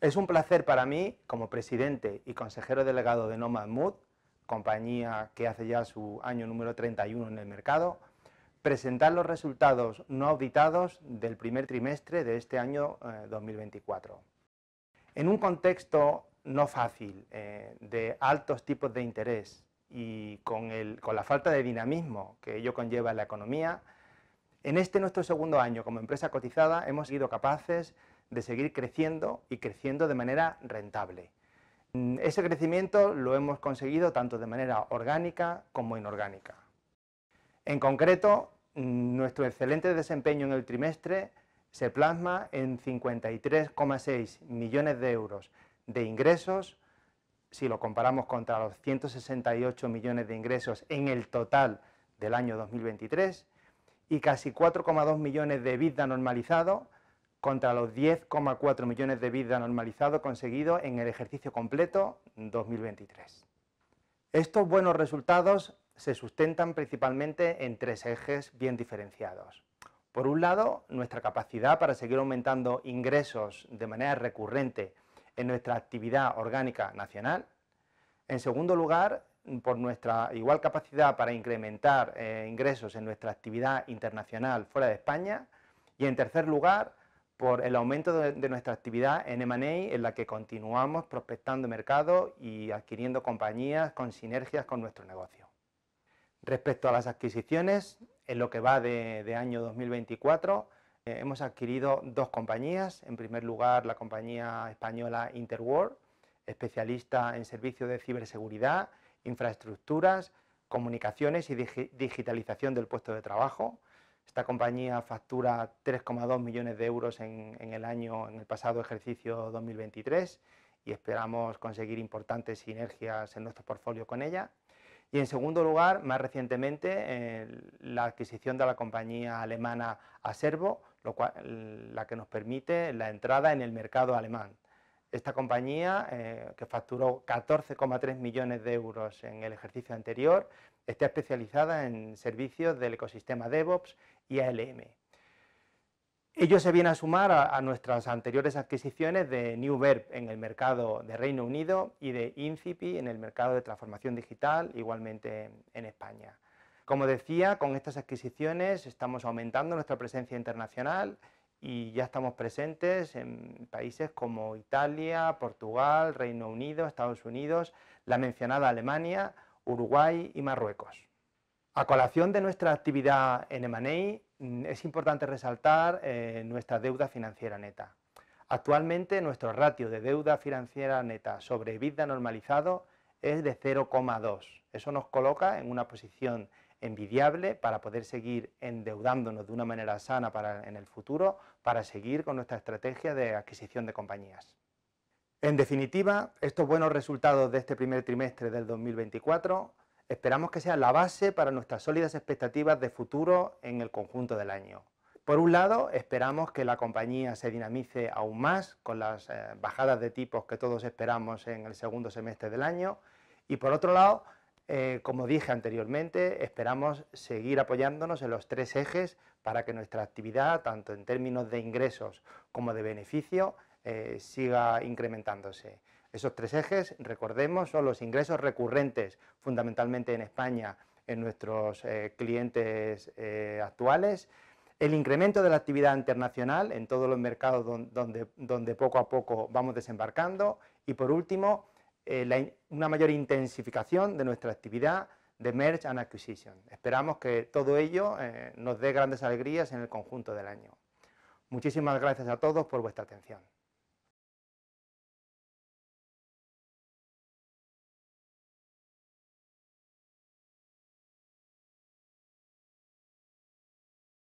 Es un placer para mí, como presidente y consejero delegado de Nomad Mood, compañía que hace ya su año número 31 en el mercado, presentar los resultados no auditados del primer trimestre de este año 2024. Eh, en un contexto no fácil, eh, de altos tipos de interés y con, con la falta de dinamismo que ello conlleva en la economía, en este nuestro segundo año como empresa cotizada hemos sido capaces de seguir creciendo y creciendo de manera rentable. Mm, ese crecimiento lo hemos conseguido tanto de manera orgánica como inorgánica. En concreto, mm, nuestro excelente desempeño en el trimestre se plasma en 53,6 millones de euros de ingresos, si lo comparamos contra los 168 millones de ingresos en el total del año 2023, y casi 4,2 millones de EBITDA normalizado, contra los 10,4 millones de vidas normalizado conseguido en el ejercicio completo 2023. Estos buenos resultados se sustentan principalmente en tres ejes bien diferenciados. Por un lado, nuestra capacidad para seguir aumentando ingresos de manera recurrente en nuestra actividad orgánica nacional. En segundo lugar, por nuestra igual capacidad para incrementar eh, ingresos en nuestra actividad internacional fuera de España. Y en tercer lugar, por el aumento de, nuestra actividad en M&A, en la que continuamos prospectando mercado y adquiriendo compañías con sinergias con nuestro negocio. Respecto a las adquisiciones, en lo que va de, año 2024, eh, hemos adquirido dos compañías. En primer lugar, la compañía española Interworld, especialista en servicios de ciberseguridad, infraestructuras, comunicaciones y digitalización del puesto de trabajo. Esta compañía factura 3,2 millones de euros en, el año, en el pasado ejercicio 2023 y esperamos conseguir importantes sinergias en nuestro portfolio con ella. Y en segundo lugar, más recientemente, la adquisición de la compañía alemana Acervo, lo la que nos permite la entrada en el mercado alemán. Esta compañía, eh, que facturó 14,3 millones de euros en el ejercicio anterior, está especializada en servicios del ecosistema DevOps y Ellos se viene a sumar a, a, nuestras anteriores adquisiciones de New Verb en el mercado de Reino Unido y de Incipi en el mercado de transformación digital, igualmente en España. Como decía, con estas adquisiciones estamos aumentando nuestra presencia internacional y ya estamos presentes en países como Italia, Portugal, Reino Unido, Estados Unidos, la mencionada Alemania, Uruguay y Marruecos. A colación de nuestra actividad en M&A, mm, es importante resaltar eh, nuestra deuda financiera neta. Actualmente, nuestro ratio de deuda financiera neta sobre EBITDA normalizado es de 0,2. Eso nos coloca en una posición envidiable para poder seguir endeudándonos de una manera sana en el futuro, para seguir con nuestra estrategia de adquisición de compañías. En definitiva, estos buenos resultados de este primer trimestre del 2024 esperamos que sea la base para nuestras sólidas expectativas de futuro en el conjunto del año. Por un lado, esperamos que la compañía se dinamice aún más con las eh, bajadas de tipos que todos esperamos en el segundo semestre del año y por otro lado, eh, como dije anteriormente, esperamos seguir apoyándonos en los tres ejes para que nuestra actividad, tanto en términos de ingresos como de beneficio, eh, siga incrementándose. Esos tres ejes, recordemos, son los ingresos recurrentes, fundamentalmente en España, en nuestros eh, clientes eh, actuales, el incremento de la actividad internacional en todos los mercados donde, poco a poco vamos desembarcando y, por último, eh, una mayor intensificación de nuestra actividad de Merge and Acquisition. Esperamos que todo ello nos dé grandes alegrías en el conjunto del año. Muchísimas gracias a todos por vuestra atención.